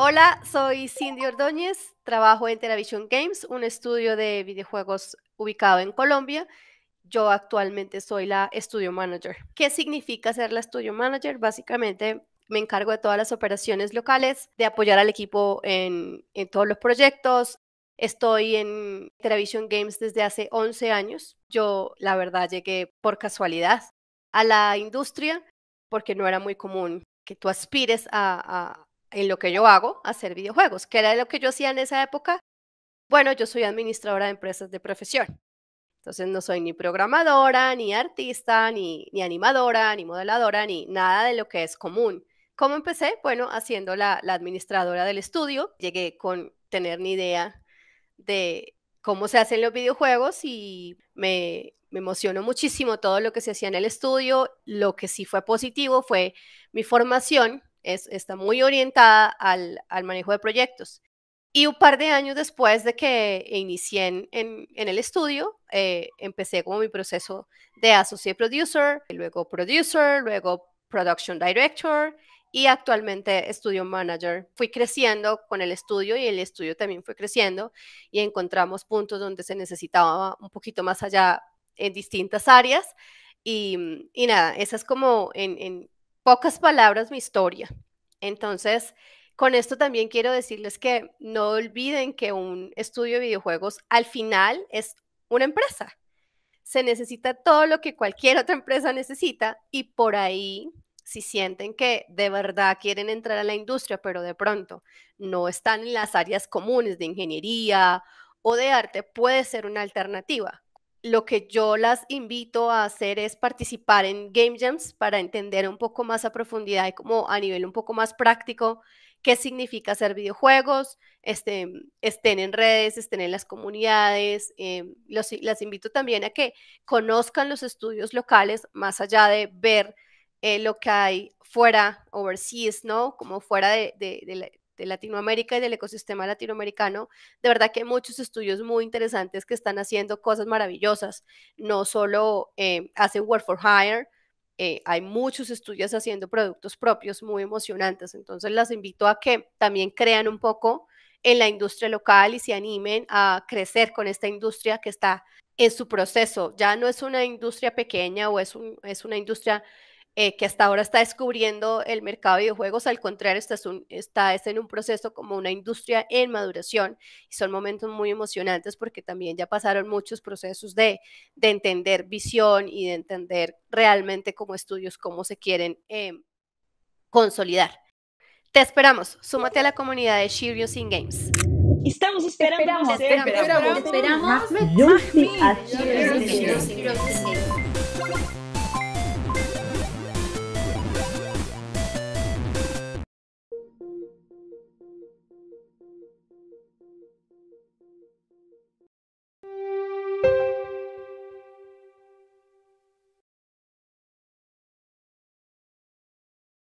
Hola, soy Cindy Ordóñez, trabajo en Television Games, un estudio de videojuegos ubicado en Colombia. Yo actualmente soy la Studio Manager. ¿Qué significa ser la Studio Manager? Básicamente me encargo de todas las operaciones locales, de apoyar al equipo en, en todos los proyectos, Estoy en Television Games desde hace 11 años. Yo, la verdad, llegué por casualidad a la industria porque no era muy común que tú aspires a, en lo que yo hago, hacer videojuegos, que era lo que yo hacía en esa época. Bueno, yo soy administradora de empresas de profesión. Entonces no soy ni programadora, ni artista, ni, animadora, ni modeladora, ni nada de lo que es común. ¿Cómo empecé? Bueno, haciendo la, administradora del estudio. Llegué con tener ni idea de cómo se hacen los videojuegos y me, me, emocionó muchísimo todo lo que se hacía en el estudio. Lo que sí fue positivo fue mi formación está muy orientada al, manejo de proyectos. Y un par de años después de que inicié en, el estudio, eh, empecé como mi proceso de associate producer, luego producer, luego production director y actualmente estudio manager. Fui creciendo con el estudio y el estudio también fue creciendo y encontramos puntos donde se necesitaba un poquito más allá en distintas áreas. Y, y nada, esa es como en pocas palabras mi historia. Entonces, con esto también quiero decirles que no olviden que un estudio de videojuegos al final es una empresa. Se necesita todo lo que cualquier otra empresa necesita y por ahí, si sienten que de verdad quieren entrar a la industria, pero de pronto no están en las áreas comunes de ingeniería o de arte, puede ser una alternativa lo que yo las invito a hacer es participar en Game Jams para entender un poco más a profundidad y como a nivel un poco más práctico qué significa hacer videojuegos, este, estén en redes, estén en las comunidades. Eh, las invito también a que conozcan los estudios locales más allá de ver eh, lo que hay fuera, overseas, ¿no? Como fuera de, de Latinoamérica y del ecosistema latinoamericano. De verdad que hay muchos estudios muy interesantes que están haciendo cosas maravillosas. No solo hace eh, hacen work for hire, eh, hay muchos estudios haciendo productos propios muy emocionantes. Entonces las invito a que también crean un poco en la industria local y se animen a crecer con esta industria que está en su proceso. Ya no es una industria pequeña o es, es una industria eh, que hasta ahora está descubriendo el mercado de videojuegos, al contrario, está, en un proceso como una industria en maduración y son momentos muy emocionantes porque también ya pasaron muchos procesos de, entender visión y de entender realmente como estudios cómo se quieren eh, consolidar. Te esperamos, súmate a la comunidad de Shirius in Games. Estamos esperando. Esperamos,